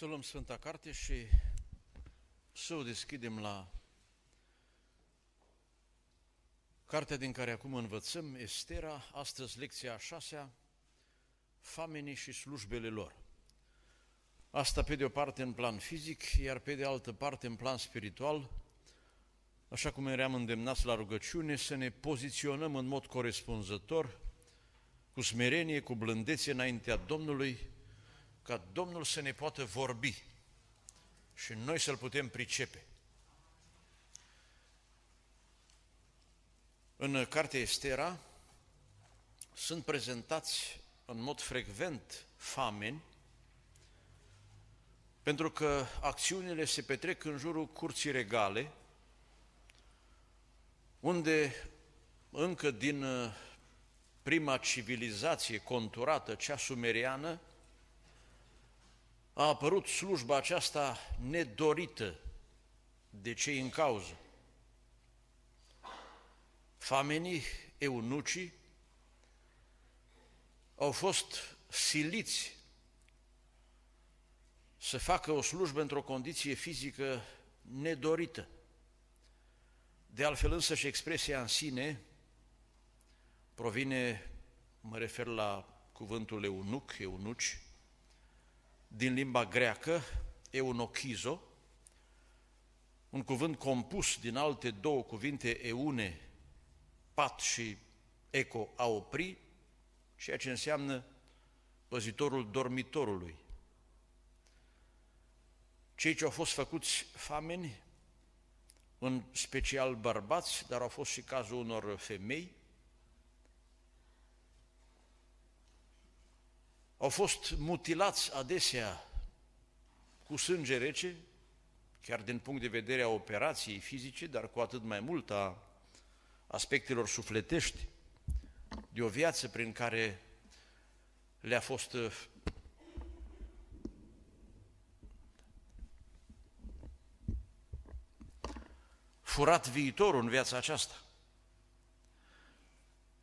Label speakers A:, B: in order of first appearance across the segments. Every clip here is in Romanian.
A: Să luăm Sfânta Carte și să o deschidem la cartea din care acum învățăm, Estera, astăzi lecția a șasea, Famenii și slujbele lor. Asta pe de o parte în plan fizic, iar pe de altă parte în plan spiritual, așa cum eram îndemnați la rugăciune, să ne poziționăm în mod corespunzător, cu smerenie, cu blândețe înaintea Domnului, ca Domnul să ne poată vorbi și noi să-L putem pricepe. În cartea Estera sunt prezentați în mod frecvent fameni, pentru că acțiunile se petrec în jurul curții regale, unde încă din uh, prima civilizație conturată, cea sumeriană, a apărut slujba aceasta nedorită de cei în cauză. Famenii eunucii au fost siliți să facă o slujbă într-o condiție fizică nedorită. De altfel însă și expresia în sine provine, mă refer la cuvântul eunuc, eunuci, din limba greacă, eunochizo, un cuvânt compus din alte două cuvinte eune, pat și eco, a opri, ceea ce înseamnă păzitorul dormitorului. Cei ce au fost făcuți fameni, în special bărbați, dar au fost și cazul unor femei, au fost mutilați adesea cu sânge rece, chiar din punct de vedere a operației fizice, dar cu atât mai mult a aspectelor sufletești, de o viață prin care le-a fost uh, furat viitorul în viața aceasta.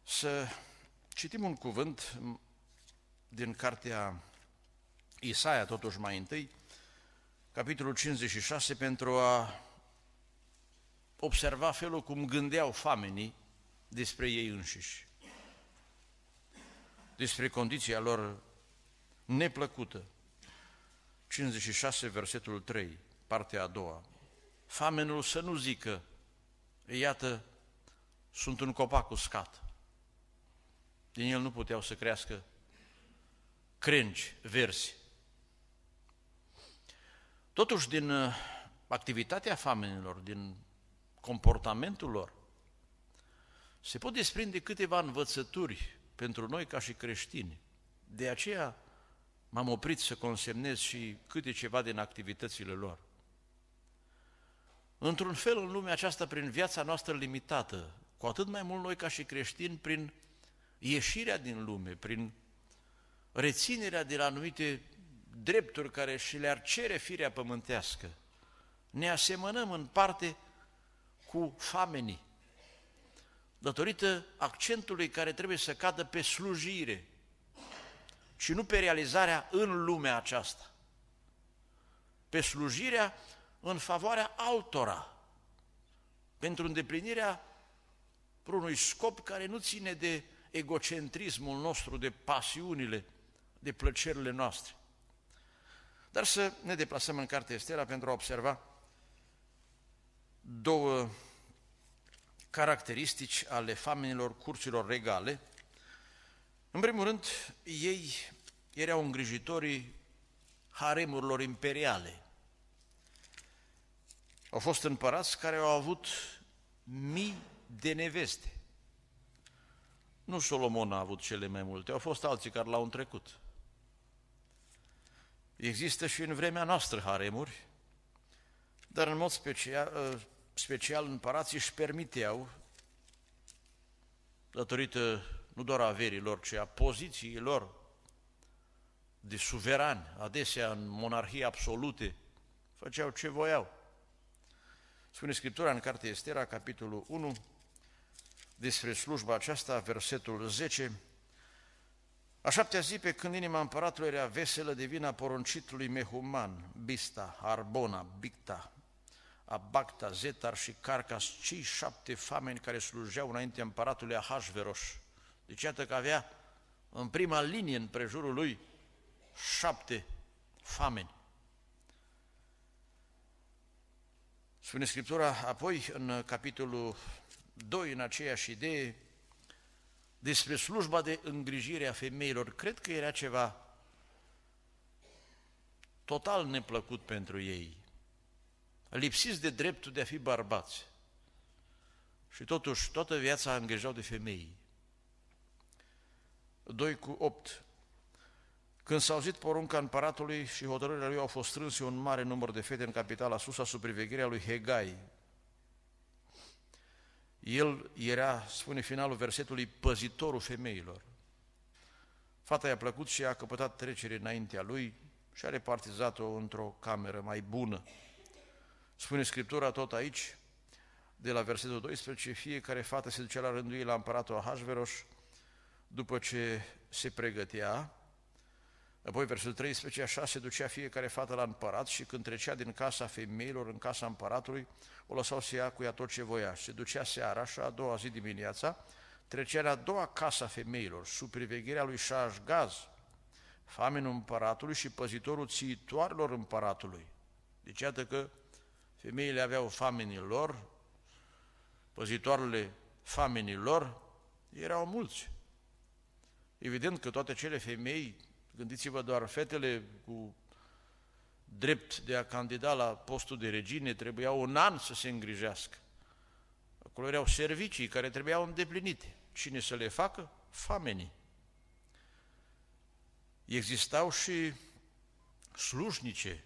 A: Să citim un cuvânt din cartea Isaia, totuși mai întâi, capitolul 56, pentru a observa felul cum gândeau famenii despre ei înșiși, despre condiția lor neplăcută. 56, versetul 3, partea a doua. Famenul să nu zică, iată, sunt un copac uscat. Din el nu puteau să crească crengi, verzi. Totuși, din uh, activitatea famenilor, din comportamentul lor, se pot desprinde câteva învățături pentru noi ca și creștini. De aceea m-am oprit să consemnez și câte ceva din activitățile lor. Într-un fel, în lumea aceasta, prin viața noastră limitată, cu atât mai mult noi ca și creștini, prin ieșirea din lume, prin reținerea de la anumite drepturi care și le-ar cere firea pământească. Ne asemănăm în parte cu famenii, datorită accentului care trebuie să cadă pe slujire și nu pe realizarea în lumea aceasta, pe slujirea în favoarea altora, pentru îndeplinirea unui scop care nu ține de egocentrismul nostru, de pasiunile de plăcerile noastre. Dar să ne deplasăm în Cartea Estera pentru a observa două caracteristici ale famenilor curților regale. În primul rând, ei erau îngrijitorii haremurilor imperiale. Au fost împărați care au avut mii de neveste. Nu Solomon a avut cele mai multe, au fost alții care l-au întrecut. Există și în vremea noastră haremuri, dar în mod special, ă, special împărații își permiteau, datorită nu doar a averilor, ci a pozițiilor de suverani, adesea în monarhii absolute, făceau ce voiau. Spune Scriptura în Cartea Estera, capitolul 1, despre slujba aceasta, versetul 10, a șaptea zi, pe când inima împăratului era veselă de vina poruncitului Mehuman, Bista, Arbona, Bicta, Abacta, Zetar și Carcas, cei șapte fameni care slujeau înainte împăratului Ahasveros. Deci iată că avea în prima linie în prejurul lui șapte fameni. Spune Scriptura apoi în capitolul 2, în aceeași idee, despre slujba de îngrijire a femeilor, cred că era ceva total neplăcut pentru ei, lipsiți de dreptul de a fi bărbați. Și totuși, toată viața îngrijau de femei. 2 cu 8. Când s-a auzit porunca împăratului și hotărârea lui, au fost strânse un mare număr de fete în capitala sus, sub privegherea lui Hegai, el era, spune finalul versetului, păzitorul femeilor. Fata i-a plăcut și a căpătat trecere înaintea lui și a repartizat-o într-o cameră mai bună. Spune Scriptura tot aici, de la versetul 12, fiecare fată se ducea la rândul ei la împăratul Ahasveros după ce se pregătea Apoi, versetul 13, așa se ducea fiecare fată la împărat și când trecea din casa femeilor în casa împăratului, o lăsau să ia cu ea tot ce voia. Se ducea seara și a doua zi dimineața, trecea la a doua casa femeilor, sub privegherea lui Gaz, faminul împăratului și păzitorul țiitoarelor împăratului. Deci iată că femeile aveau faminilor, păzitoarele lor erau mulți. Evident că toate cele femei Gândiți-vă doar, fetele cu drept de a candida la postul de regine trebuiau un an să se îngrijească. Acolo erau servicii care trebuiau îndeplinite. Cine să le facă? Famenii. Existau și slujnice,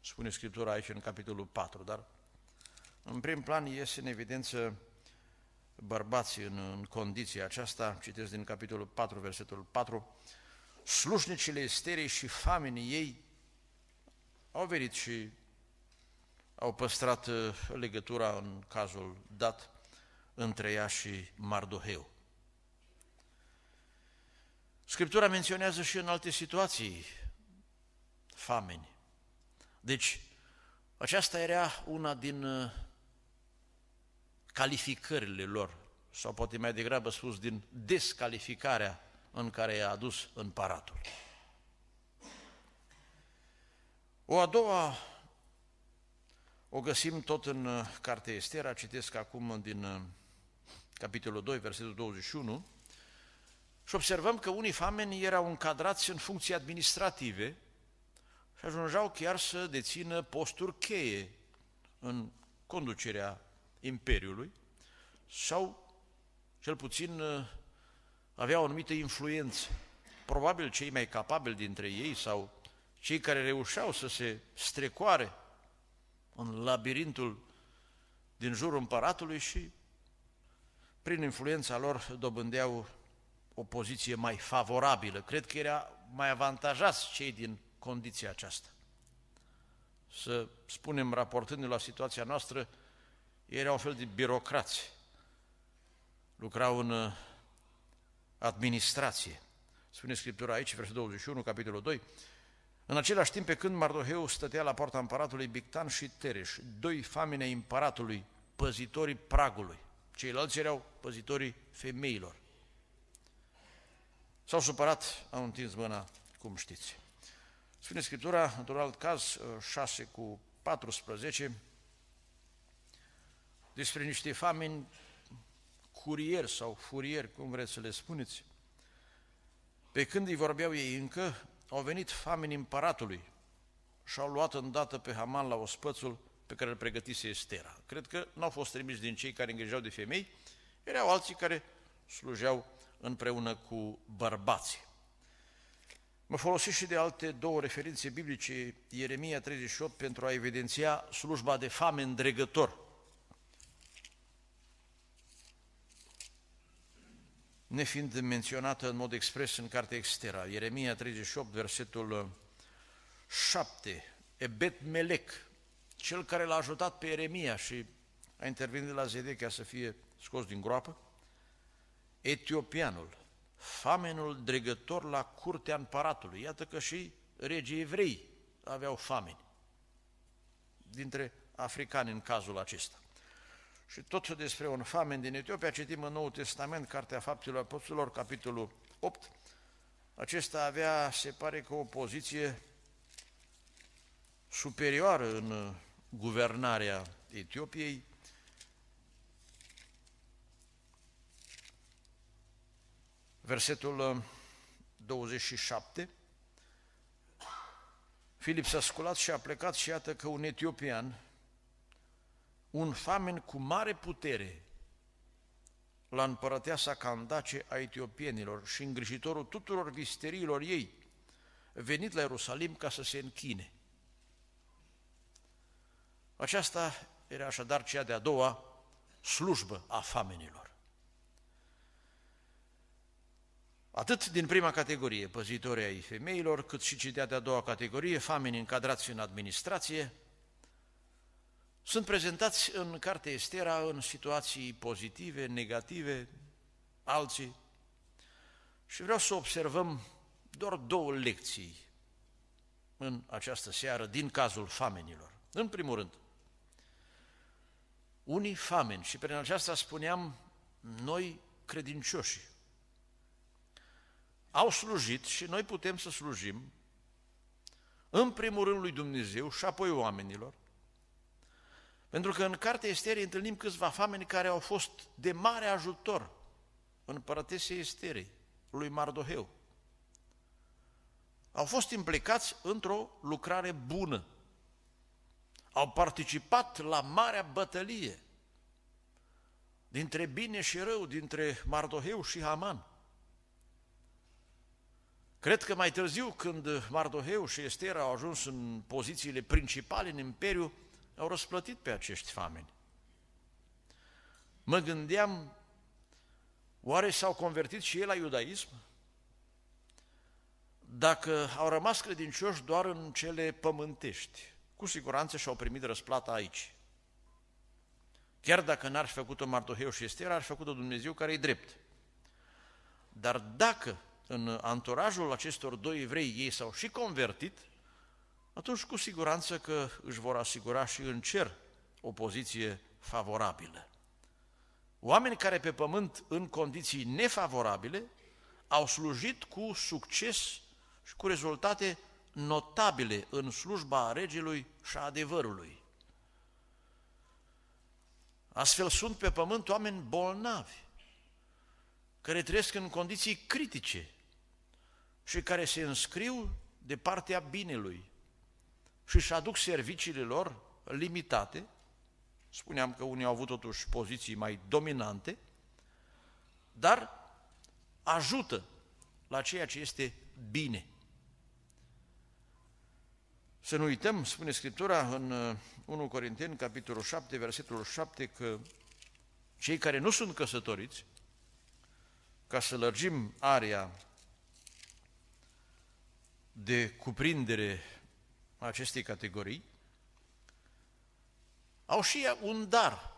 A: spune Scriptura aici în capitolul 4, dar în prim plan iese în evidență bărbații în, în condiția aceasta, citesc din capitolul 4, versetul 4, slușnicile esterei și famenii ei au venit și au păstrat uh, legătura în cazul dat între ea și Mardoheu. Scriptura menționează și în alte situații fameni. Deci, aceasta era una din uh, calificările lor, sau poate mai degrabă spus din descalificarea în care i-a adus în paratul. O a doua o găsim tot în uh, cartea Estera, citesc acum din uh, capitolul 2, versetul 21, și observăm că unii fameni erau încadrați în funcții administrative și ajungeau chiar să dețină posturi cheie în conducerea Imperiului sau, cel puțin, uh, aveau o anumită influență. Probabil cei mai capabili dintre ei sau cei care reușeau să se strecoare în labirintul din jurul împăratului și prin influența lor dobândeau o poziție mai favorabilă. Cred că era mai avantajați cei din condiția aceasta. Să spunem, raportându la situația noastră, ei erau un fel de birocrați. Lucrau în administrație. Spune Scriptura aici, versetul 21, capitolul 2, în același timp, pe când Mardoheu stătea la poarta împăratului Bictan și Tereș, doi famine împăratului, păzitorii pragului, ceilalți erau păzitorii femeilor. S-au supărat, au întins mâna, cum știți. Spune Scriptura, într-un alt caz, 6 ă, cu 14, despre niște famini Curier sau furieri, cum vreți să le spuneți. Pe când îi vorbeau ei încă, au venit famenii împăratului și au luat îndată pe Haman la ospățul pe care îl pregătise Estera. Cred că n-au fost trimiși din cei care îngrijeau de femei, erau alții care slujeau împreună cu bărbații. Mă folosesc și de alte două referințe biblice, Ieremia 38, pentru a evidenția slujba de fame îndregător – nefiind menționată în mod expres în cartea Extera, Ieremia 38, versetul 7, uh, Ebet Melec, cel care l-a ajutat pe Ieremia și a intervenit la Zedechea să fie scos din groapă, etiopianul, famenul dregător la curtea împăratului. Iată că și regii evrei aveau famine, dintre africani în cazul acesta. Și tot despre un famen din Etiopia citim în Noul Testament, Cartea Faptelor Apostolilor, capitolul 8. Acesta avea, se pare că, o poziție superioară în guvernarea Etiopiei, versetul 27, uh, Filip s-a sculat și a plecat și iată că un etiopian un famen cu mare putere la împărăteasa Candace a etiopienilor și îngrijitorul tuturor visteriilor ei, venit la Ierusalim ca să se închine. Aceasta era așadar cea de-a doua slujbă a famenilor. Atât din prima categorie, păzitorii ai femeilor, cât și cea de-a doua categorie, famenii încadrați în administrație, sunt prezentați în cartea Estera în situații pozitive, negative, alții. Și vreau să observăm doar două lecții în această seară din cazul famenilor. În primul rând, unii fameni, și prin aceasta spuneam noi credincioși, au slujit și noi putem să slujim, în primul rând lui Dumnezeu și apoi oamenilor, pentru că în cartea Esterei întâlnim câțiva oameni care au fost de mare ajutor în împărătesei Esterei, lui Mardoheu. Au fost implicați într-o lucrare bună. Au participat la marea bătălie dintre bine și rău, dintre Mardoheu și Haman. Cred că mai târziu, când Mardoheu și Estera au ajuns în pozițiile principale în Imperiu, au răsplătit pe acești oameni. Mă gândeam, oare s-au convertit și ei la iudaism? Dacă au rămas credincioși doar în cele pământești, cu siguranță și-au primit răsplata aici. Chiar dacă n-ar fi făcut-o Mardoheu și Ester, ar fi făcut-o Dumnezeu care e drept. Dar dacă în anturajul acestor doi evrei ei s-au și convertit, atunci cu siguranță că își vor asigura și în cer o poziție favorabilă. Oameni care pe pământ, în condiții nefavorabile, au slujit cu succes și cu rezultate notabile în slujba a regelui și a adevărului. Astfel sunt pe pământ oameni bolnavi, care trăiesc în condiții critice și care se înscriu de partea binelui, și își aduc serviciile lor limitate, spuneam că unii au avut totuși poziții mai dominante, dar ajută la ceea ce este bine. Să nu uităm, spune Scriptura în 1 uh, Corinteni, capitolul 7, versetul 7, că cei care nu sunt căsătoriți, ca să lărgim area de cuprindere acestei categorii, au și un dar.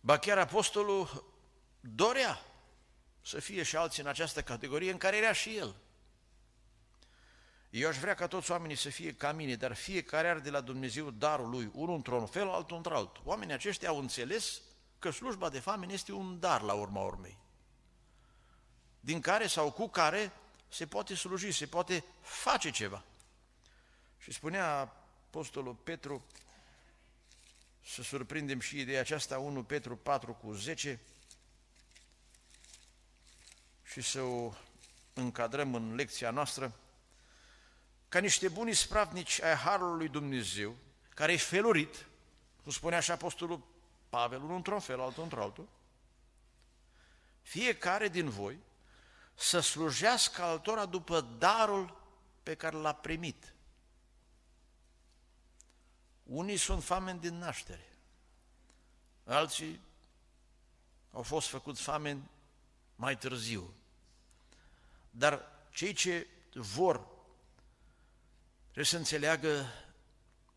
A: Ba chiar apostolul dorea să fie și alții în această categorie în care era și el. Eu aș vrea ca toți oamenii să fie ca mine, dar fiecare are de la Dumnezeu darul lui, unul într-un fel, altul într-alt. Oamenii aceștia au înțeles că slujba de famine este un dar la urma urmei, din care sau cu care se poate sluji, se poate face ceva. Și spunea Apostolul Petru, să surprindem și ideea aceasta, 1 Petru 4 cu 10, și să o încadrăm în lecția noastră, ca niște buni spravnici ai Harului Dumnezeu, care e felurit, cum spunea și Apostolul Pavel, unul într-un fel, altul într-altul, fiecare din voi să slujească altora după darul pe care l-a primit. Unii sunt fameni din naștere, alții au fost făcuți fameni mai târziu. Dar cei ce vor trebuie să înțeleagă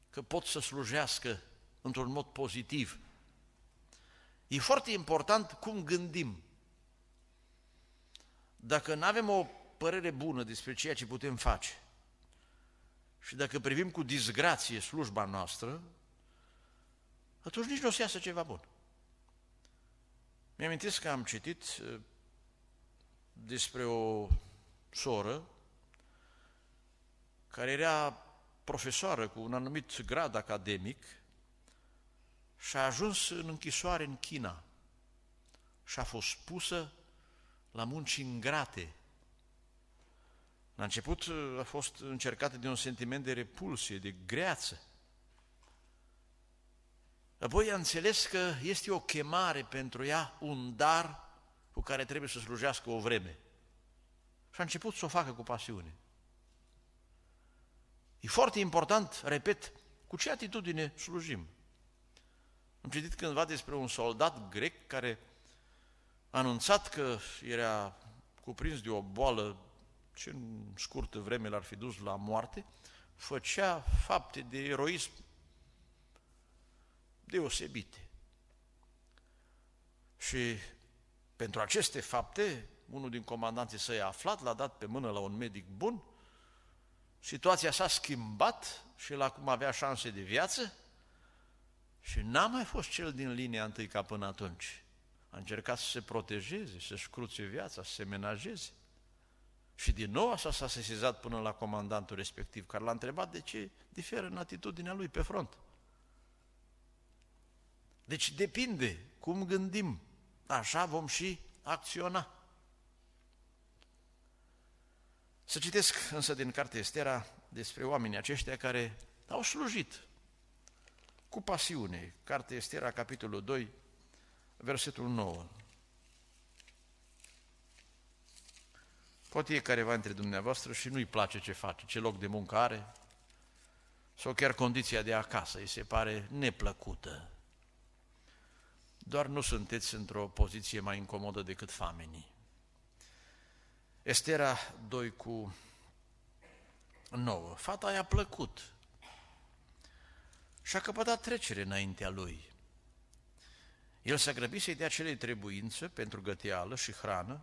A: că pot să slujească într-un mod pozitiv. E foarte important cum gândim dacă nu avem o părere bună despre ceea ce putem face și dacă privim cu disgrație slujba noastră, atunci nici nu o să iasă ceva bun. Mi-amintesc am că am citit uh, despre o soră care era profesoară cu un anumit grad academic și a ajuns în închisoare în China și a fost pusă la munci ingrate. La început uh, a fost încercată de un sentiment de repulsie, de greață. Apoi a înțeles că este o chemare pentru ea, un dar cu care trebuie să slujească o vreme. Și a început să o facă cu pasiune. E foarte important, repet, cu ce atitudine slujim. Am citit cândva despre un soldat grec care anunțat că era cuprins de o boală ce în scurtă vreme l-ar fi dus la moarte, făcea fapte de eroism deosebite. Și pentru aceste fapte, unul din comandanții săi a aflat, l-a dat pe mână la un medic bun, situația s-a schimbat și el acum avea șanse de viață și n-a mai fost cel din linia întâi ca până atunci a încercat să se protejeze, să-și cruțe viața, să se menajeze. Și din nou așa s-a sesizat până la comandantul respectiv, care l-a întrebat de ce diferă în atitudinea lui pe front. Deci depinde cum gândim, așa vom și acționa. Să citesc însă din cartea Estera despre oamenii aceștia care au slujit cu pasiune. Cartea Estera, capitolul 2, versetul 9. Poate e careva între dumneavoastră și nu-i place ce face, ce loc de muncă are, sau chiar condiția de acasă, îi se pare neplăcută. Doar nu sunteți într-o poziție mai incomodă decât famenii. Estera 2 cu 9. Fata i-a plăcut și a căpătat trecere înaintea lui. El s-a grăbit să-i dea cele trebuință pentru găteală și hrană,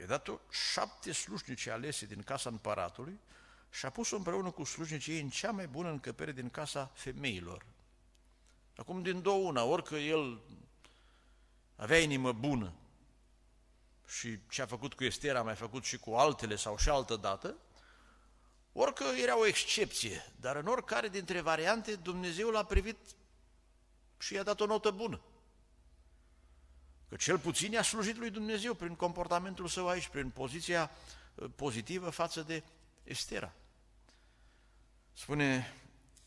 A: i-a dat șapte slujnice alese din casa împăratului și a pus-o împreună cu slujnicii ei în cea mai bună încăpere din casa femeilor. Acum din două una, orică el avea inimă bună și ce a făcut cu Estera a mai făcut și cu altele sau și altă dată, orică era o excepție, dar în oricare dintre variante Dumnezeu l-a privit și i-a dat o notă bună. Că cel puțin i-a slujit lui Dumnezeu prin comportamentul său aici, prin poziția uh, pozitivă față de Estera. Spune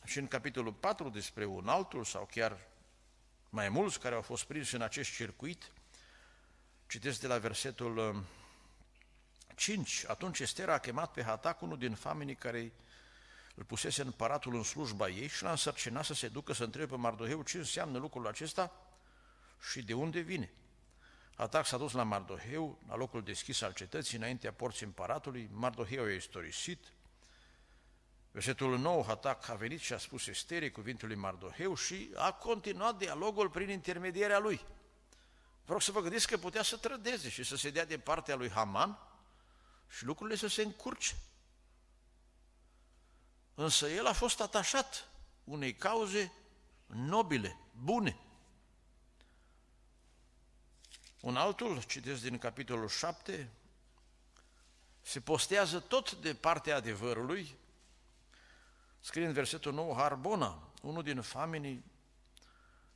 A: și în capitolul 4 despre un altul sau chiar mai mulți care au fost prinși în acest circuit, citesc de la versetul 5. Uh, Atunci Estera a chemat pe Hatac, unul din familii care îl pusese în paratul în slujba ei și l-a însărcinat să se ducă să întrebe pe Mardoheu ce înseamnă lucrul acesta și de unde vine. Atac s-a dus la Mardoheu, la locul deschis al cetății, înaintea porții împăratului. Mardoheu e istorisit. Versetul nou, Atac a venit și a spus Esterei cuvintele lui Mardoheu și a continuat dialogul prin intermedierea lui. Vă rog să vă gândiți că putea să trădeze și să se dea de partea lui Haman și lucrurile să se încurce. Însă el a fost atașat unei cauze nobile, bune, un altul, citesc din capitolul 7, se postează tot de partea adevărului, scrie în versetul 9, Harbona, unul din famenii,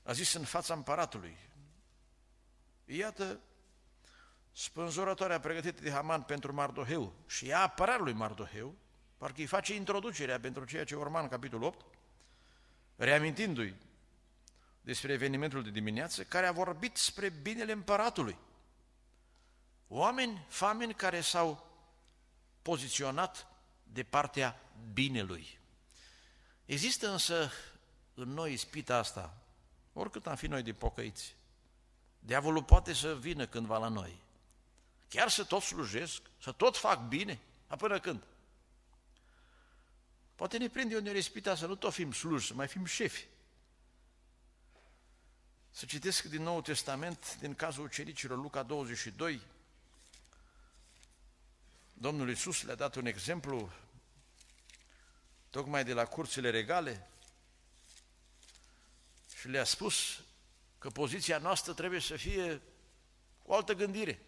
A: a zis în fața împăratului, iată spânzurătoarea pregătită de Haman pentru Mardoheu și ea apărat lui Mardoheu, parcă îi face introducerea pentru ceea ce urma în capitolul 8, reamintindu-i despre evenimentul de dimineață, care a vorbit spre binele împăratului. Oameni famini care s-au poziționat de partea binelui. Există însă în noi ispita asta, oricât am fi noi de pocăiți. Diavolul poate să vină cândva la noi. Chiar să tot slujesc, să tot fac bine, a până când? Poate ne prinde o ispita să nu tot fim sluși, să mai fim șefi. Să citesc din Noul Testament, din cazul ucericilor, Luca 22. Domnul Iisus le-a dat un exemplu tocmai de la curțile regale și le-a spus că poziția noastră trebuie să fie o altă gândire.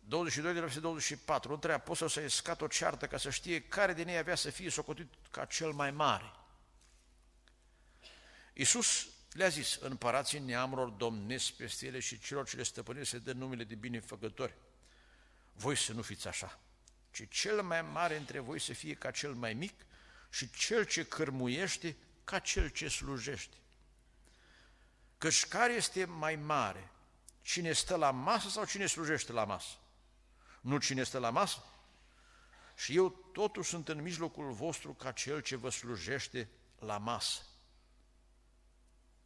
A: 22 de la 24, între apostol să escat o ceartă ca să știe care din ei avea să fie socotit ca cel mai mare. Iisus le-a zis, împărații neamurilor domnesc peste ele și celor ce le stăpânesc se dă numele de binefăcători. Voi să nu fiți așa, ci cel mai mare între voi să fie ca cel mai mic și cel ce cărmuiește ca cel ce slujește. Căci care este mai mare, cine stă la masă sau cine slujește la masă? Nu cine stă la masă? Și eu totuși sunt în mijlocul vostru ca cel ce vă slujește la masă.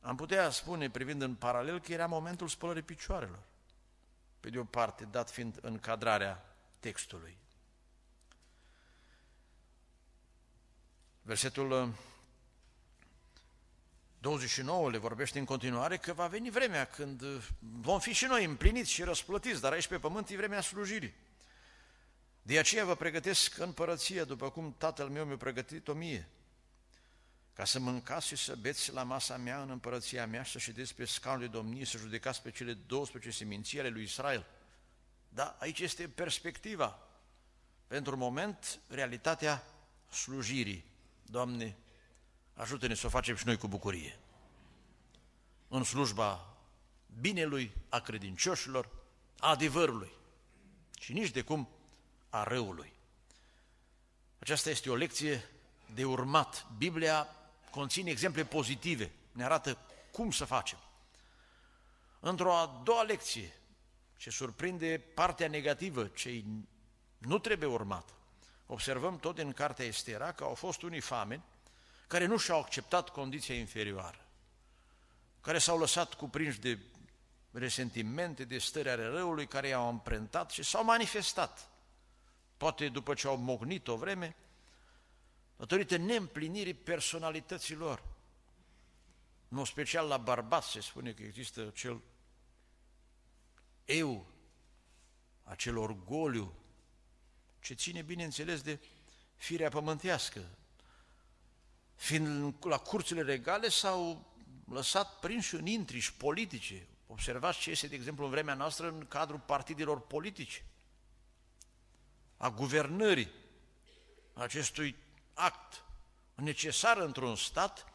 A: Am putea spune, privind în paralel, că era momentul spălării picioarelor. Pe de o parte, dat fiind încadrarea textului. Versetul 29 uh, le vorbește în continuare că va veni vremea când uh, vom fi și noi împliniți și răsplătiți, dar aici pe pământ e vremea slujirii. De aceea vă pregătesc în părăție, după cum tatăl meu mi-a pregătit o mie ca să mâncați și să beți la masa mea în împărăția mea și să ședeți pe scaunul domnie, să judecați pe cele 12 seminții ale lui Israel. Da, aici este perspectiva. Pentru moment, realitatea slujirii. Doamne, ajută-ne să o facem și noi cu bucurie. În slujba binelui, a credincioșilor, a adevărului și nici de cum a răului. Aceasta este o lecție de urmat. Biblia conține exemple pozitive, ne arată cum să facem. Într-o a doua lecție, ce surprinde partea negativă, ce nu trebuie urmat, observăm tot în cartea Estera că au fost unii fameni care nu și-au acceptat condiția inferioară, care s-au lăsat cuprinși de resentimente, de stări ale răului care i-au amprentat și s-au manifestat. Poate după ce au mognit o vreme, datorită neîmplinirii personalității lor. În mod special la bărbați se spune că există acel eu, acel orgoliu, ce ține, bineînțeles, de firea pământească. Fiind la curțile regale s-au lăsat prinși în intrigi politice. Observați ce este, de exemplu, în vremea noastră în cadrul partidelor politice, a guvernării acestui act necesar într-un stat,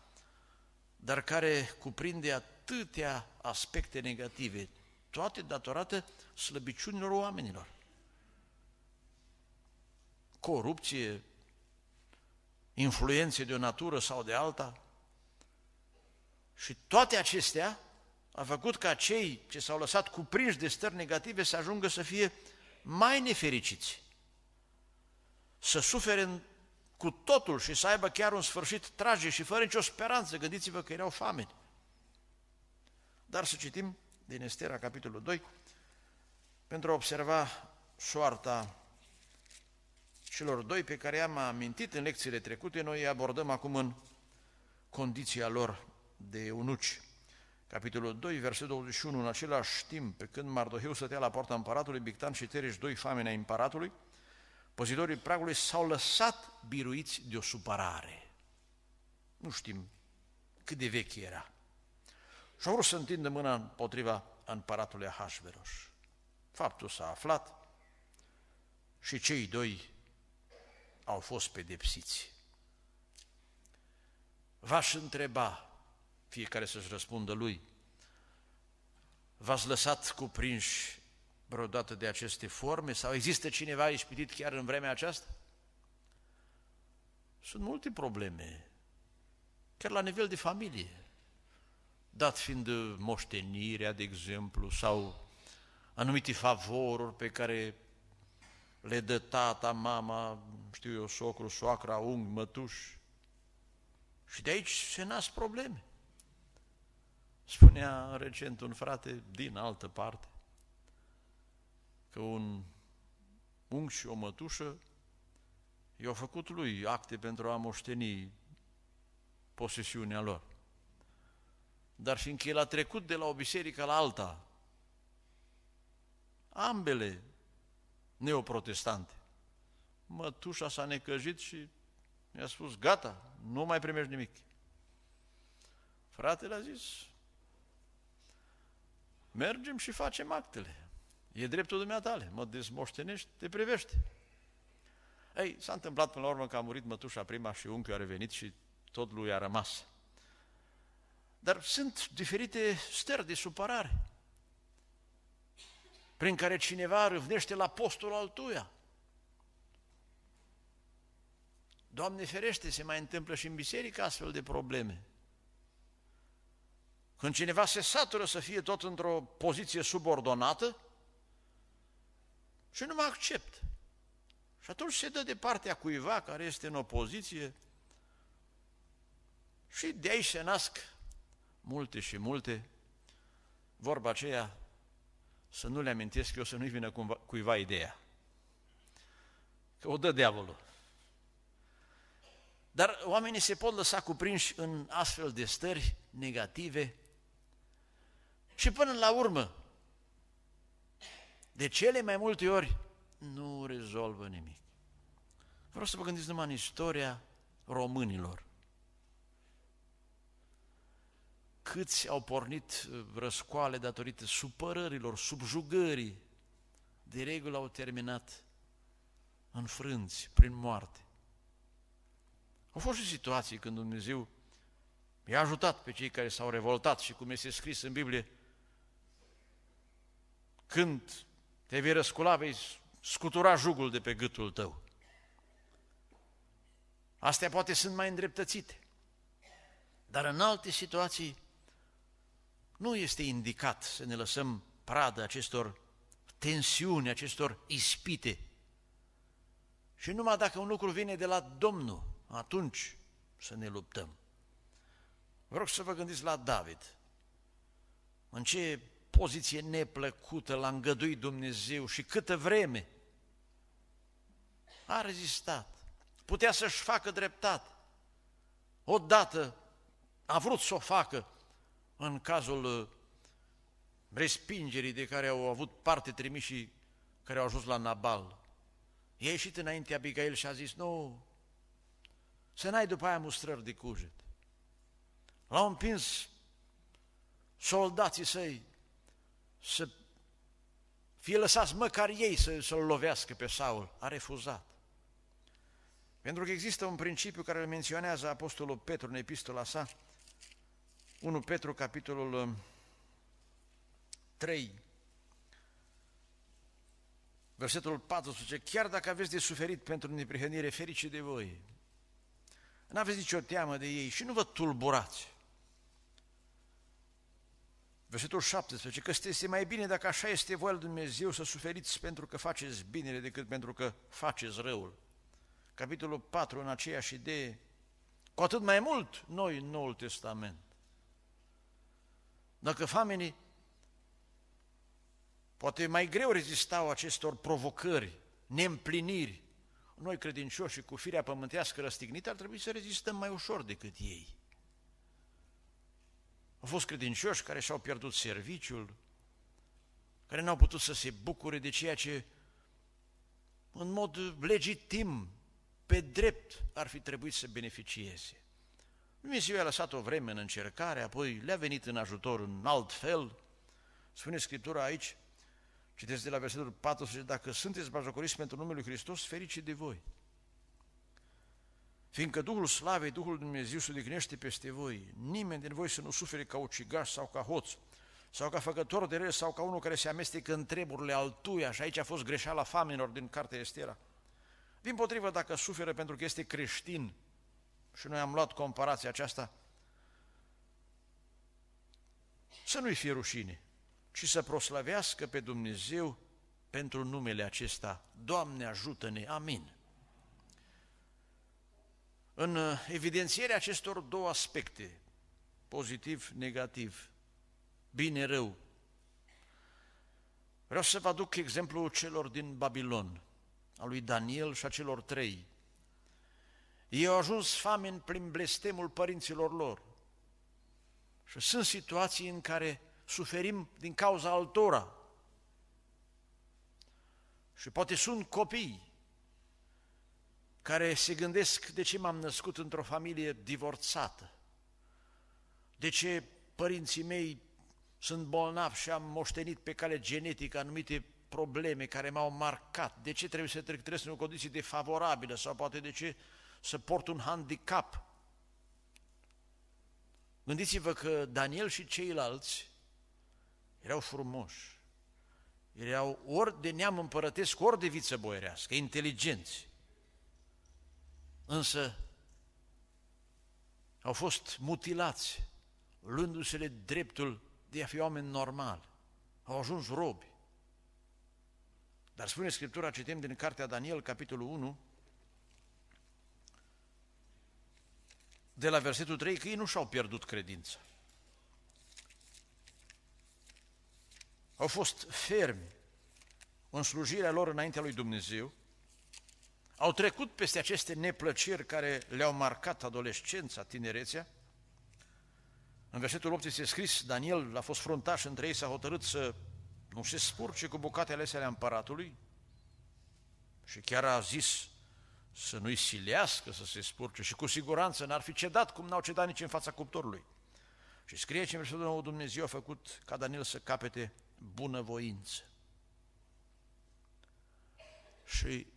A: dar care cuprinde atâtea aspecte negative, toate datorate slăbiciunilor oamenilor. Corupție, influențe de o natură sau de alta. Și toate acestea a făcut ca cei ce s-au lăsat cuprinși de stări negative să ajungă să fie mai nefericiți, să sufere cu totul și să aibă chiar un sfârșit tragic și fără nicio speranță. Gândiți-vă că erau fameni. Dar să citim din Estera, capitolul 2, pentru a observa soarta celor doi pe care i-am amintit în lecțiile trecute, noi îi abordăm acum în condiția lor de eunuci. Capitolul 2, versetul 21, în același timp, pe când Mardoheu stătea la poarta împăratului, Bictan și Tereș, doi fameni ai împăratului, Păzitorii pragului s-au lăsat biruiți de o supărare. Nu știm cât de vechi era. Și au vrut să întindă mâna împotriva împăratului Ahasveros. Faptul s-a aflat și cei doi au fost pedepsiți. V-aș întreba, fiecare să-și răspundă lui, v-ați lăsat cuprinși vreodată de aceste forme? Sau există cineva ispitit chiar în vremea aceasta? Sunt multe probleme, chiar la nivel de familie, dat fiind moștenirea, de exemplu, sau anumite favoruri pe care le dă tata, mama, știu eu, socru, soacra, unghi, mătuși. Și de aici se nasc probleme. Spunea recent un frate din altă parte, că un unc și o mătușă i-au făcut lui acte pentru a moșteni posesiunea lor. Dar fiindcă el a trecut de la o biserică la alta, ambele neoprotestante, mătușa s-a necăjit și mi a spus, gata, nu mai primești nimic. Fratele a zis, mergem și facem actele. E dreptul dumneatale, mă dezmoștenești, te privește. Ei, s-a întâmplat până la urmă că a murit mătușa prima și unchiul a revenit și tot lui a rămas. Dar sunt diferite stări de supărare prin care cineva râvnește la postul altuia. Doamne ferește, se mai întâmplă și în biserică astfel de probleme. Când cineva se satură să fie tot într-o poziție subordonată, și nu mă accept. Și atunci se dă de partea cuiva care este în opoziție și de aici se nasc multe și multe, vorba aceea, să nu le amintesc eu, să nu-i vină cumva, cuiva ideea. Că o dă diavolul. Dar oamenii se pot lăsa cuprinși în astfel de stări negative și până la urmă de cele mai multe ori nu rezolvă nimic. Vreau să vă gândiți numai în istoria românilor. Câți au pornit uh, răscoale datorită supărărilor, subjugării, de regulă au terminat înfrânți prin moarte. Au fost și situații când Dumnezeu i-a ajutat pe cei care s-au revoltat și cum este scris în Biblie, când te vei răscula, vei scutura jugul de pe gâtul tău. Astea poate sunt mai îndreptățite. Dar în alte situații nu este indicat să ne lăsăm pradă acestor tensiuni, acestor ispite. Și numai dacă un lucru vine de la Domnul, atunci să ne luptăm. Vă rog să vă gândiți la David. În ce poziție neplăcută l-a îngăduit Dumnezeu și câtă vreme a rezistat. Putea să-și facă dreptate. Odată a vrut să o facă în cazul uh, respingerii de care au avut parte trimișii care au ajuns la Nabal. I-a ieșit înainte Abigail și a zis, nu, să n-ai după aia mustrări de cuget. L-au împins soldații săi să fie lăsați măcar ei să, să-l lovească pe Saul. A refuzat. Pentru că există un principiu care îl menționează Apostolul Petru în epistola sa, 1 Petru, capitolul 3, um, versetul 4 zice, chiar dacă aveți de suferit pentru neprihănire, ferice de voi, n aveți nicio teamă de ei și nu vă tulburați. Versetul 17, că este mai bine dacă așa este voia lui Dumnezeu să suferiți pentru că faceți binele decât pentru că faceți răul. Capitolul 4, în aceeași idee, cu atât mai mult noi în Noul Testament. Dacă famenii poate mai greu rezistau acestor provocări, neîmpliniri, noi credincioșii cu firea pământească răstignită ar trebui să rezistăm mai ușor decât ei. Au fost credincioși care și-au pierdut serviciul, care n-au putut să se bucure de ceea ce în mod legitim, pe drept, ar fi trebuit să beneficieze. Dumnezeu i-a lăsat o vreme în încercare, apoi le-a venit în ajutor în alt fel. Spune Scriptura aici, citesc de la versetul 40, dacă sunteți bajocoriți pentru numele Lui Hristos, fericiți de voi fiindcă Duhul Slavei, Duhul Dumnezeu se odihnește peste voi. Nimeni din voi să nu sufere ca ucigaș sau ca hoț, sau ca făcător de rău, sau ca unul care se amestecă în treburile altuia, și aici a fost greșeala famenilor din cartea Estera. Din potrivă, dacă suferă pentru că este creștin, și noi am luat comparația aceasta, să nu-i fie rușine, ci să proslăvească pe Dumnezeu pentru numele acesta. Doamne ajută-ne! Amin! în uh, evidențierea acestor două aspecte, pozitiv-negativ, bine-rău, vreau să vă aduc exemplul celor din Babilon, a lui Daniel și a celor trei. Ei au ajuns famini prin blestemul părinților lor. Și sunt situații în care suferim din cauza altora. Și poate sunt copii care se gândesc de ce m-am născut într-o familie divorțată, de ce părinții mei sunt bolnavi și am moștenit pe cale genetică anumite probleme care m-au marcat, de ce trebuie să trec trebuie în o condiție defavorabilă sau poate de ce să port un handicap. Gândiți-vă că Daniel și ceilalți erau frumoși, erau ori de neam împărătesc, ori de viță boierească, inteligenți însă au fost mutilați, luându-se dreptul de a fi oameni normali. Au ajuns robi. Dar spune Scriptura, citim din Cartea Daniel, capitolul 1, de la versetul 3, că ei nu și-au pierdut credința. Au fost fermi în slujirea lor înaintea lui Dumnezeu, au trecut peste aceste neplăceri care le-au marcat adolescența, tinerețea. În versetul 8 este scris, Daniel a fost fruntaș între ei, s-a hotărât să nu se spurce cu bucate alese ale împăratului și chiar a zis să nu-i silească să se spurce și cu siguranță n-ar fi cedat cum n-au cedat nici în fața cuptorului. Și scrie ce în versetul 9, Dumnezeu a făcut ca Daniel să capete bunăvoință. Și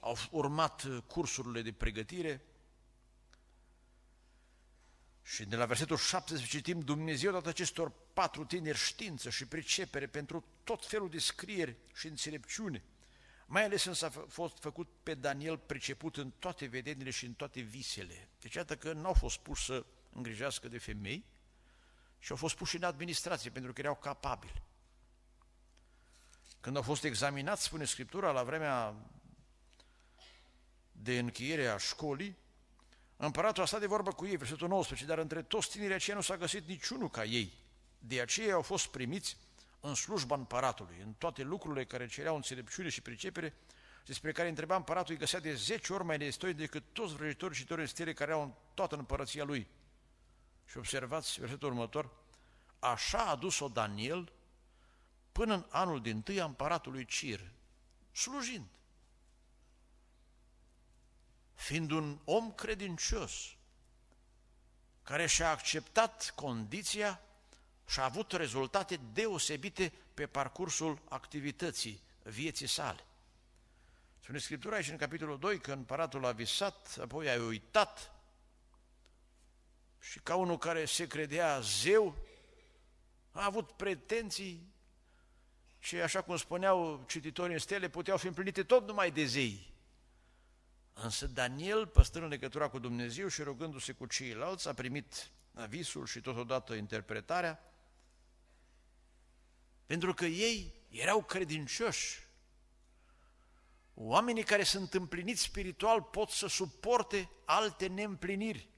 A: au urmat uh, cursurile de pregătire și de la versetul 17 citim Dumnezeu dat acestor patru tineri știință și pricepere pentru tot felul de scrieri și înțelepciune, mai ales însă a fost făcut pe Daniel priceput în toate vedenile și în toate visele. Deci iată că n-au fost puși să îngrijească de femei și au fost puși în administrație pentru că erau capabili. Când au fost examinați, spune Scriptura, la vremea de a școlii, împăratul a stat de vorbă cu ei, versetul 19, dar între toți tinerii aceia nu s-a găsit niciunul ca ei. De aceea au fost primiți în slujba împăratului, în toate lucrurile care cereau înțelepciune și pricepere, despre care întreba împăratul, îi găsea de 10 ori mai nestoici decât toți vrăjitorii și stele care au în toată împărăția lui. Și observați versetul următor, așa a dus-o Daniel până în anul din tâi a împăratului Cir, slujind fiind un om credincios, care și-a acceptat condiția și a avut rezultate deosebite pe parcursul activității vieții sale. Spune Scriptura aici în capitolul 2 că împăratul a visat, apoi a uitat și ca unul care se credea zeu, a avut pretenții ce, așa cum spuneau cititorii în stele, puteau fi împlinite tot numai de zei. Însă Daniel, păstrând legătura cu Dumnezeu și rugându-se cu ceilalți, a primit visul și totodată interpretarea, pentru că ei erau credincioși. Oamenii care sunt împliniți spiritual pot să suporte alte neîmpliniri.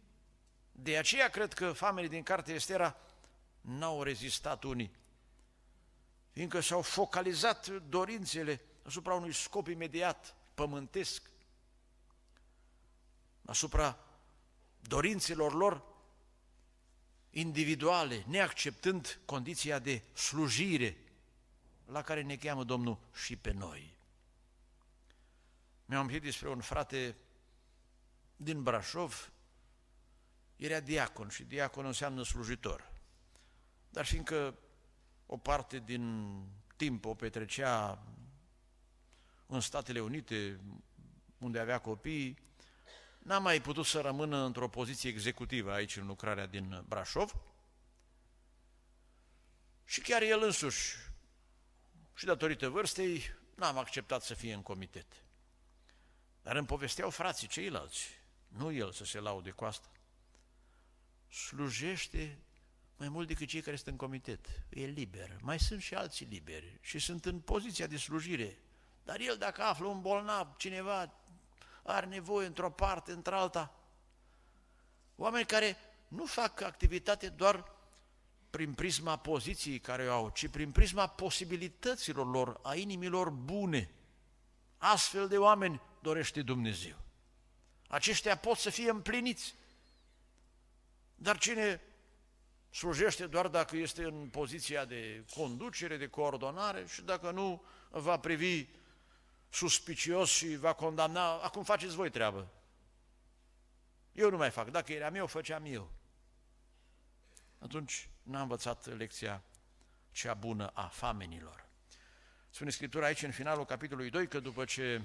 A: De aceea cred că familii din cartea Estera n-au rezistat unii, fiindcă s-au focalizat dorințele asupra unui scop imediat, pământesc, asupra dorințelor lor individuale, neacceptând condiția de slujire la care ne cheamă Domnul și pe noi. Mi-am amintit despre un frate din Brașov, era diacon și diacon înseamnă slujitor. Dar fiindcă o parte din timp o petrecea în Statele Unite, unde avea copii, n-a mai putut să rămână într-o poziție executivă aici în lucrarea din Brașov și chiar el însuși și datorită vârstei n-am acceptat să fie în comitet. Dar îmi povesteau frații ceilalți, nu el să se laude cu asta. Slujește mai mult decât cei care sunt în comitet. E liber. Mai sunt și alții liberi și sunt în poziția de slujire. Dar el, dacă află un bolnav, cineva are nevoie într-o parte, într-alta. Oameni care nu fac activitate doar prin prisma poziției care o au, ci prin prisma posibilităților lor, a inimilor bune. Astfel de oameni dorește Dumnezeu. Aceștia pot să fie împliniți. Dar cine slujește doar dacă este în poziția de conducere, de coordonare și dacă nu va privi suspicios și va condamna, acum faceți voi treabă. Eu nu mai fac, dacă era meu, făceam eu. Atunci n-a învățat lecția cea bună a famenilor. Spune Scriptura aici, în finalul capitolului 2, că după ce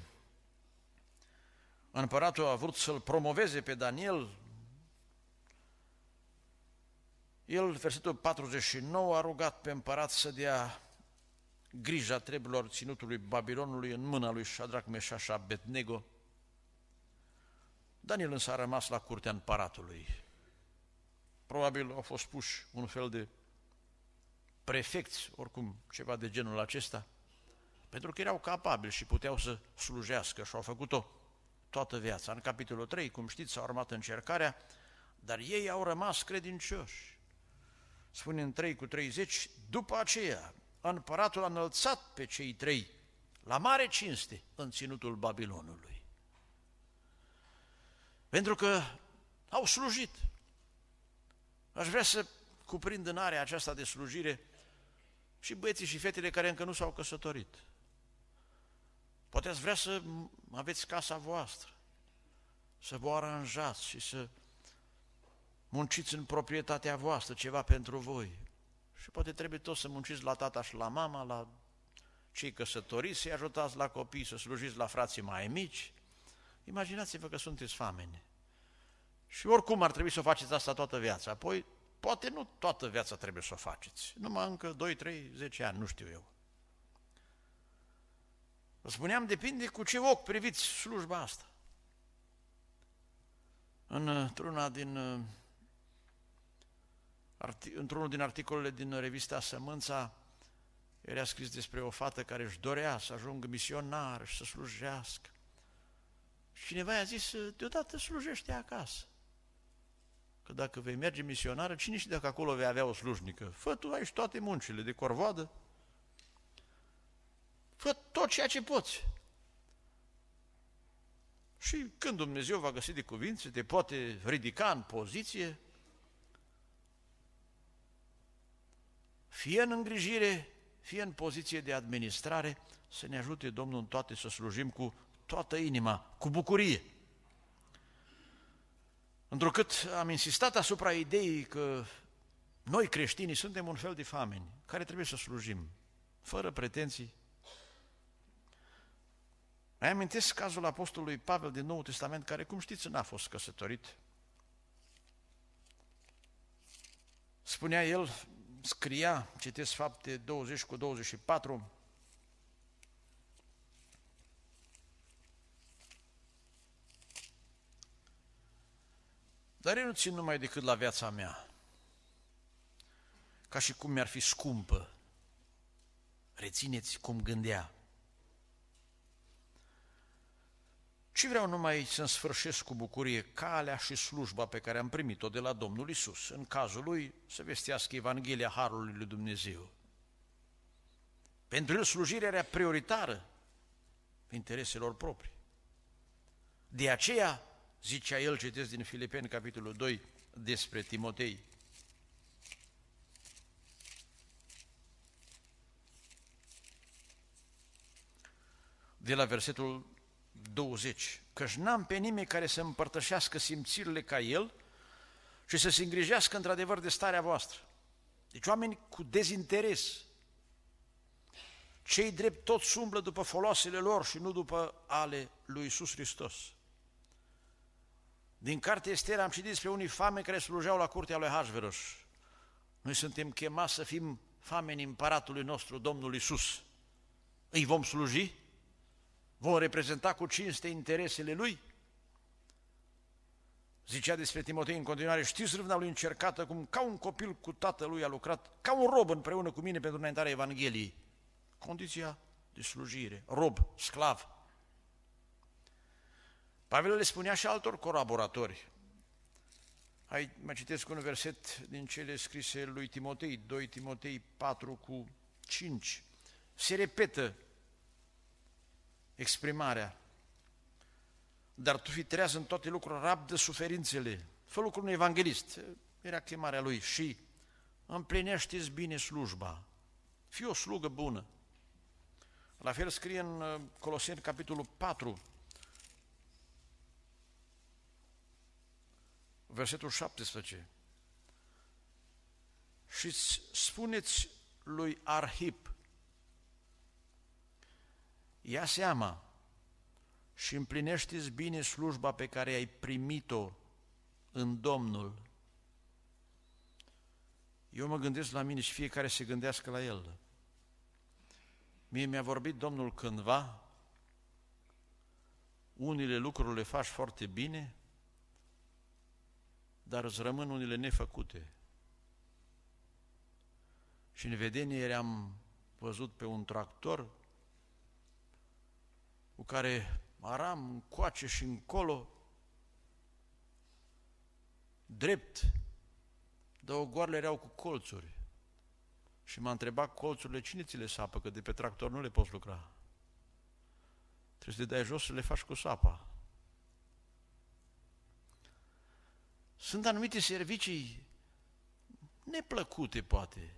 A: împăratul a vrut să-l promoveze pe Daniel, el, versetul 49, a rugat pe împărat să dea grija treburilor ținutului Babilonului în mâna lui Shadrach, Meșașa, și Abednego. Daniel însă a rămas la curtea împăratului. Probabil au fost puși un fel de prefecți, oricum ceva de genul acesta, pentru că erau capabili și puteau să slujească și au făcut-o toată viața. În capitolul 3, cum știți, s-a urmat încercarea, dar ei au rămas credincioși. Spune în 3 cu 30, după aceea, împăratul a înălțat pe cei trei la mare cinste în ținutul Babilonului. Pentru că au slujit. Aș vrea să cuprind în area aceasta de slujire și băieții și fetele care încă nu s-au căsătorit. Poate ați vrea să aveți casa voastră, să vă aranjați și să munciți în proprietatea voastră ceva pentru voi, și poate trebuie tot să munciți la tata și la mama, la cei căsătoriți, să-i ajutați la copii, să slujiți la frații mai mici. Imaginați-vă că sunteți famene. Și oricum ar trebui să faceți asta toată viața. Apoi, poate nu toată viața trebuie să o faceți. Numai încă 2, 3, 10 ani, nu știu eu. Vă spuneam, depinde cu ce ochi priviți slujba asta. Într-una din uh, într-unul din articolele din revista Sămânța era scris despre o fată care își dorea să ajungă misionar și să slujească. Și cineva i-a zis, deodată slujește acasă. Că dacă vei merge misionară, cine știe dacă acolo vei avea o slujnică? Fă tu aici toate muncile de corvoadă, fă tot ceea ce poți. Și când Dumnezeu va găsi de cuvinte, te poate ridica în poziție, fie în îngrijire, fie în poziție de administrare, să ne ajute Domnul în toate să slujim cu toată inima, cu bucurie. Întrucât am insistat asupra ideii că noi creștinii suntem un fel de fameni care trebuie să slujim, fără pretenții. Mai amintesc cazul apostolului Pavel din Noul Testament, care, cum știți, n-a fost căsătorit. Spunea el, scria, citesc fapte 20 cu 24, Dar eu nu țin numai decât la viața mea, ca și cum mi-ar fi scumpă. Rețineți cum gândea. ci vreau numai să-mi sfârșesc cu bucurie calea și slujba pe care am primit-o de la Domnul Isus, în cazul lui să vestească Evanghelia Harului lui Dumnezeu. Pentru el slujirea era prioritară intereselor proprii. De aceea, zicea el, citesc din Filipeni, capitolul 2, despre Timotei, de la versetul 20. Căci n-am pe nimeni care să împărtășească simțirile ca el și să se îngrijească într-adevăr de starea voastră. Deci oameni cu dezinteres, cei drept tot umblă după folosele lor și nu după ale lui Iisus Hristos. Din cartea Estera am citit despre unii fame care slujeau la curtea lui Hașverăș. Noi suntem chemați să fim famenii împăratului nostru, Domnul Iisus. Îi vom sluji? Vom reprezenta cu cinste interesele lui? Zicea despre Timotei în continuare, știți râvna lui încercată, cum ca un copil cu tatălui a lucrat, ca un rob împreună cu mine pentru înaintarea Evangheliei. Condiția de slujire, rob, sclav. Pavel le spunea și altor colaboratori. Hai, mai citesc un verset din cele scrise lui Timotei, 2 Timotei 4 cu 5. Se repetă exprimarea. Dar tu fi treaz în toate lucrurile, rabdă suferințele. Fă lucrul unui evanghelist, era chemarea lui, și împlinește-ți bine slujba. Fii o slugă bună. La fel scrie în uh, Coloseni, capitolul 4, versetul 17. Și spuneți lui Arhip, Ia seama și împlinește-ți bine slujba pe care ai primit-o în Domnul. Eu mă gândesc la mine și fiecare se gândească la el. Mie mi-a vorbit Domnul cândva, unele lucruri le faci foarte bine, dar îți rămân unele nefăcute. Și în vedenie eram văzut pe un tractor cu care aram încoace și încolo, drept, dar ogoarele erau cu colțuri. Și m-a întrebat colțurile, cine ți le sapă, că de pe tractor nu le poți lucra. Trebuie să le dai jos să le faci cu sapa. Sunt anumite servicii neplăcute, poate,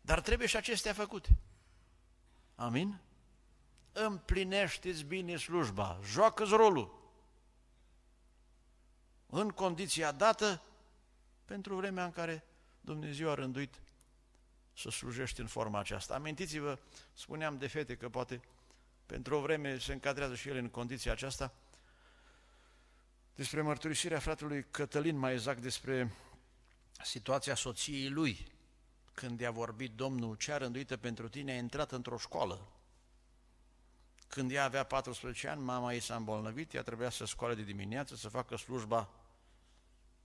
A: dar trebuie și acestea făcute. Amin? împlinește-ți bine slujba, joacă-ți rolul în condiția dată pentru vremea în care Dumnezeu a rânduit să slujești în forma aceasta. Amintiți-vă, spuneam de fete că poate pentru o vreme se încadrează și ele în condiția aceasta, despre mărturisirea fratelui Cătălin, mai exact despre situația soției lui, când i-a vorbit Domnul, ce a rânduită pentru tine, a intrat într-o școală, când ea avea 14 ani, mama ei s-a îmbolnăvit, ea trebuia să scoale de dimineață, să facă slujba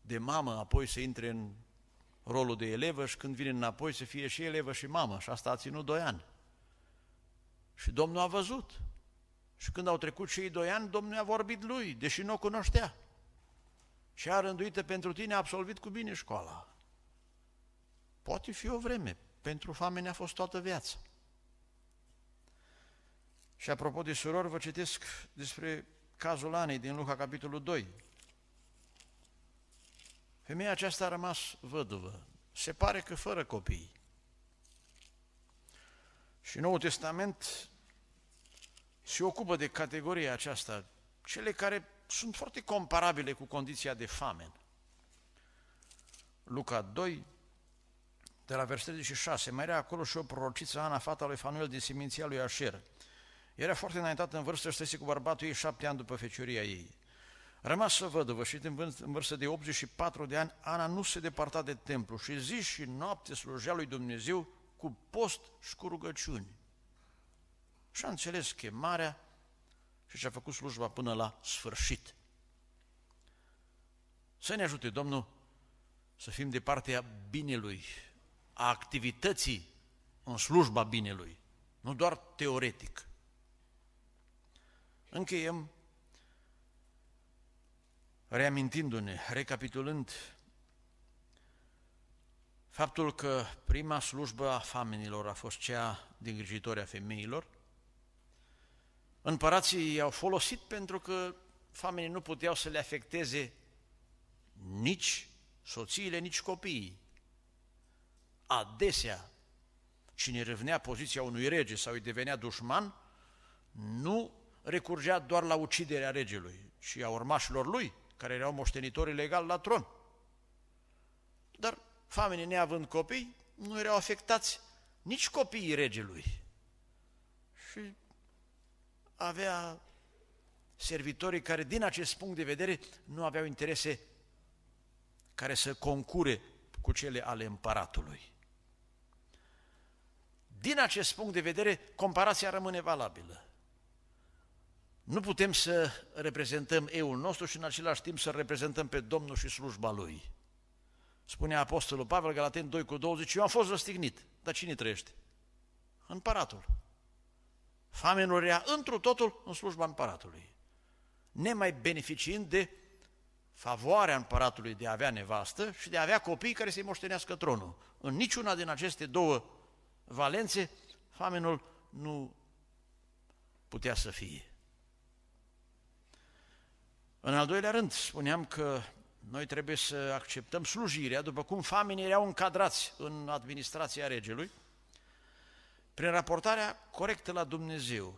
A: de mamă, apoi să intre în rolul de elevă și când vine înapoi să fie și elevă și mamă. Și asta a ținut 2 ani. Și Domnul a văzut. Și când au trecut cei doi ani, Domnul a vorbit lui, deși nu o cunoștea. Și a rânduită pentru tine, a absolvit cu bine școala. Poate fi o vreme, pentru famine a fost toată viața. Și apropo de surori, vă citesc despre cazul Anei din Luca, capitolul 2. Femeia aceasta a rămas văduvă, se pare că fără copii. Și Noul Testament se ocupă de categoria aceasta, cele care sunt foarte comparabile cu condiția de famen. Luca 2, de la versetul 36, mai era acolo și o prorociță Ana, fata lui Fanuel din seminția lui Așer, era foarte înaintată în vârstă și cu bărbatul ei șapte ani după fecioria ei. să văduvă și în vârstă de 84 de ani, Ana nu se departa de templu și zi și noapte slujea lui Dumnezeu cu post și cu rugăciuni. Și-a înțeles chemarea și și-a făcut slujba până la sfârșit. Să ne ajute Domnul să fim de partea binelui, a activității în slujba binelui, nu doar teoretic. Încheiem reamintindu-ne, recapitulând faptul că prima slujbă a famenilor a fost cea de îngrijitori a femeilor. Împărații i-au folosit pentru că famenii nu puteau să le afecteze nici soțiile, nici copiii. Adesea, cine revenea poziția unui rege sau îi devenea dușman, nu recurgea doar la uciderea regelui și a urmașilor lui, care erau moștenitori legal la tron. Dar famenii neavând copii, nu erau afectați nici copiii regelui. Și avea servitorii care, din acest punct de vedere, nu aveau interese care să concure cu cele ale împăratului. Din acest punct de vedere, comparația rămâne valabilă. Nu putem să reprezentăm euul nostru și în același timp să reprezentăm pe Domnul și slujba Lui. Spunea Apostolul Pavel, Galaten 2 cu 20, eu am fost răstignit, dar cine trăiește? Împăratul. Famenul rea întru totul în slujba împăratului, nemai beneficiind de favoarea împăratului de a avea nevastă și de a avea copii care să-i moștenească tronul. În niciuna din aceste două valențe, famenul nu putea să fie. În al doilea rând, spuneam că noi trebuie să acceptăm slujirea, după cum famenii erau încadrați în administrația regelui, prin raportarea corectă la Dumnezeu.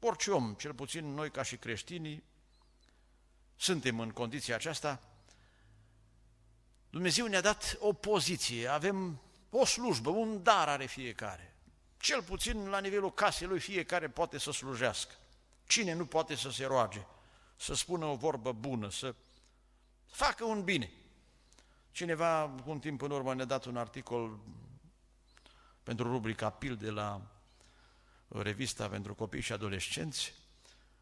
A: Orice om, cel puțin noi ca și creștinii, suntem în condiția aceasta, Dumnezeu ne-a dat o poziție, avem o slujbă, un dar are fiecare. Cel puțin la nivelul casei lui fiecare poate să slujească. Cine nu poate să se roage? să spună o vorbă bună, să facă un bine. Cineva, cu un timp în urmă, ne-a dat un articol pentru rubrica PIL de la revista pentru copii și adolescenți,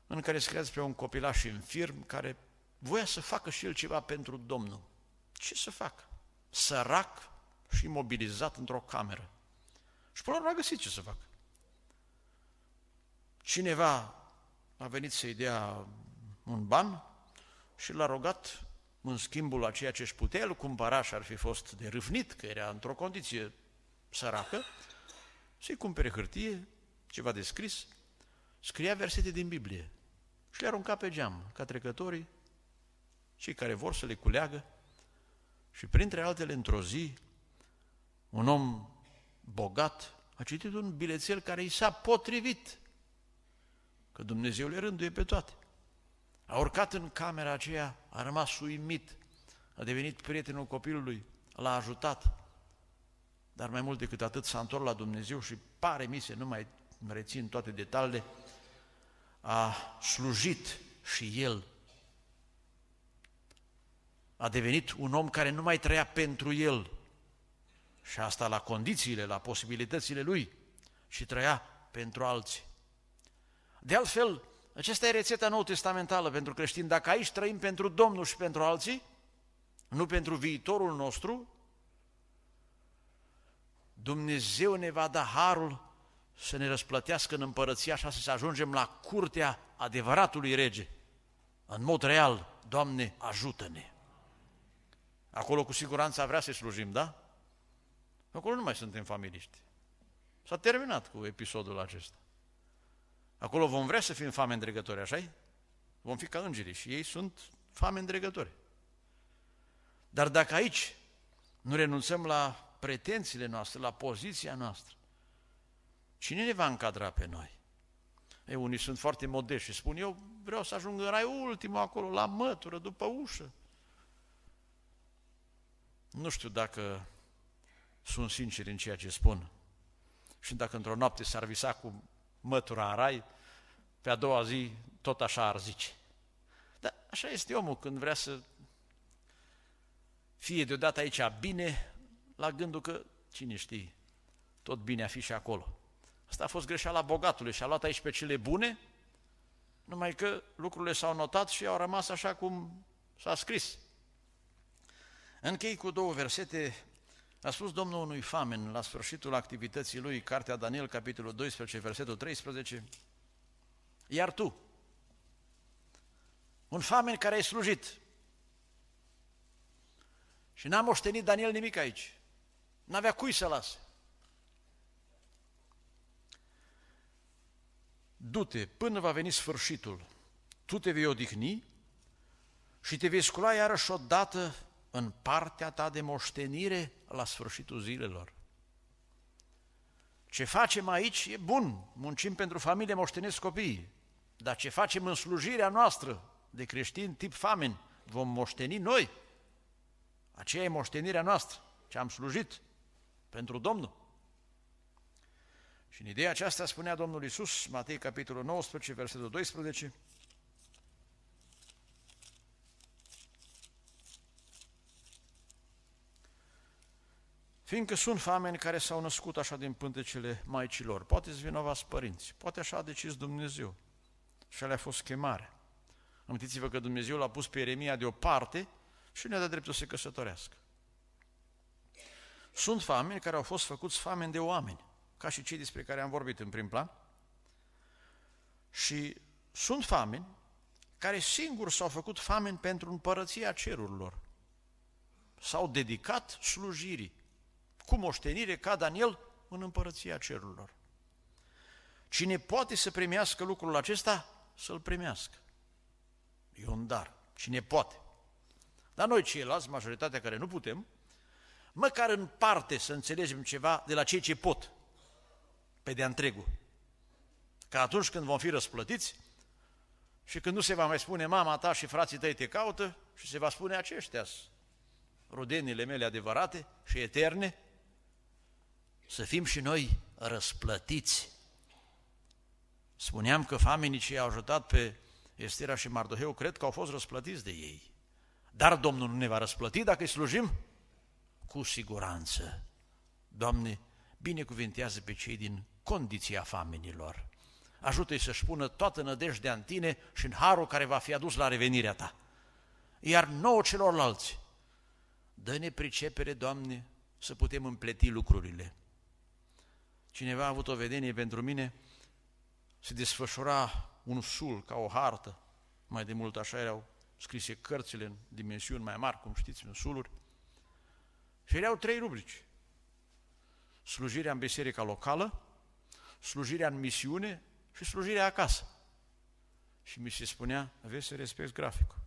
A: în care scria despre un copilaș infirm care voia să facă și el ceva pentru Domnul. Ce să facă? Sărac și imobilizat într-o cameră. Și până la urmă a găsit ce să facă. Cineva a venit să-i dea un ban și l-a rogat în schimbul a ceea ce își putea el cumpăra și ar fi fost de râvnit, că era într-o condiție săracă, să-i cumpere hârtie, ceva de scris, scria versete din Biblie și le arunca pe geam ca trecătorii, cei care vor să le culeagă și printre altele într-o zi un om bogat a citit un bilețel care i s-a potrivit, că Dumnezeu le rânduie pe toate. A urcat în camera aceea, a rămas uimit, a devenit prietenul copilului, l-a ajutat. Dar mai mult decât atât s-a întors la Dumnezeu și pare mi se, nu mai rețin toate detaliile, a slujit și el. A devenit un om care nu mai trăia pentru el și asta la condițiile, la posibilitățile lui și trăia pentru alții. De altfel, aceasta e rețeta nou testamentală pentru creștini. Dacă aici trăim pentru Domnul și pentru alții, nu pentru viitorul nostru, Dumnezeu ne va da harul să ne răsplătească în împărăția și să ajungem la curtea adevăratului rege. În mod real, Doamne, ajută-ne! Acolo cu siguranță vrea să slujim, da? Acolo nu mai suntem familiști. S-a terminat cu episodul acesta. Acolo vom vrea să fim fame îndregători, așa -i? Vom fi ca îngerii și ei sunt fame îndregători. Dar dacă aici nu renunțăm la pretențiile noastre, la poziția noastră, cine ne va încadra pe noi? Ei, unii sunt foarte modești și spun, eu vreau să ajung în rai ultimul acolo, la mătură, după ușă. Nu știu dacă sunt sincer în ceea ce spun. Și dacă într-o noapte s-ar visa cu mătura în rai, pe a doua zi tot așa ar zice. Dar așa este omul când vrea să fie deodată aici bine, la gândul că, cine știe, tot bine a fi și acolo. Asta a fost greșeala bogatului și a luat aici pe cele bune, numai că lucrurile s-au notat și au rămas așa cum s-a scris. Închei cu două versete. A spus Domnul unui famen la sfârșitul activității lui, Cartea Daniel, capitolul 12, versetul 13, iar tu, un famen care ai slujit și n-a moștenit Daniel nimic aici, n-avea cui să lase. Du-te până va veni sfârșitul, tu te vei odihni și te vei scula iarăși odată în partea ta de moștenire la sfârșitul zilelor. Ce facem aici e bun, muncim pentru familie, moștenesc copiii. Dar ce facem în slujirea noastră de creștin tip famen? vom moșteni noi. Aceea e moștenirea noastră, ce am slujit pentru Domnul. Și în ideea aceasta spunea Domnul Isus, Matei capitolul 19, versetul 12, Fiindcă sunt fameni care s-au născut așa din pântecele maicilor, poate ți vinovați părinți, poate așa a decis Dumnezeu, și alea a fost chemarea. Amintiți-vă că Dumnezeu l-a pus pe Ieremia deoparte și nu i-a dat dreptul să se căsătorească. Sunt famine care au fost făcuți famine de oameni, ca și cei despre care am vorbit în prim plan. Și sunt famine care singuri s-au făcut famine pentru împărăția cerurilor. S-au dedicat slujirii, cu moștenire ca Daniel în împărăția cerurilor. Cine poate să primească lucrul acesta, să-l primească. E un dar. Cine poate. Dar noi ceilalți, majoritatea care nu putem, măcar în parte să înțelegem ceva de la cei ce pot, pe de-a întregul. Că atunci când vom fi răsplătiți și când nu se va mai spune mama ta și frații tăi te caută și se va spune aceștia rudenile mele adevărate și eterne, să fim și noi răsplătiți Spuneam că famenii ce i-au ajutat pe Estera și Mardoheu cred că au fost răsplătiți de ei. Dar Domnul nu ne va răsplăti dacă îi slujim? Cu siguranță. Doamne, binecuvintează pe cei din condiția famenilor. Ajută-i să-și pună toată nădejdea în tine și în harul care va fi adus la revenirea ta. Iar nouă celorlalți, dă-ne pricepere, Doamne, să putem împleti lucrurile. Cineva a avut o vedenie pentru mine, se desfășura un sul ca o hartă, mai de mult așa erau scrise cărțile în dimensiuni mai mari, cum știți, în suluri, și erau trei rubrici. Slujirea în biserica locală, slujirea în misiune și slujirea acasă. Și mi se spunea, aveți să respect graficul.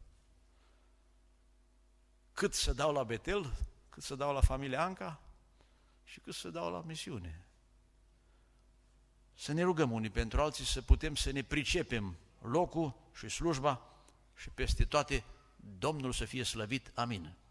A: Cât să dau la Betel, cât să dau la familia Anca și cât să dau la misiune să ne rugăm unii pentru alții, să putem să ne pricepem locul și slujba și peste toate Domnul să fie slăvit. Amin.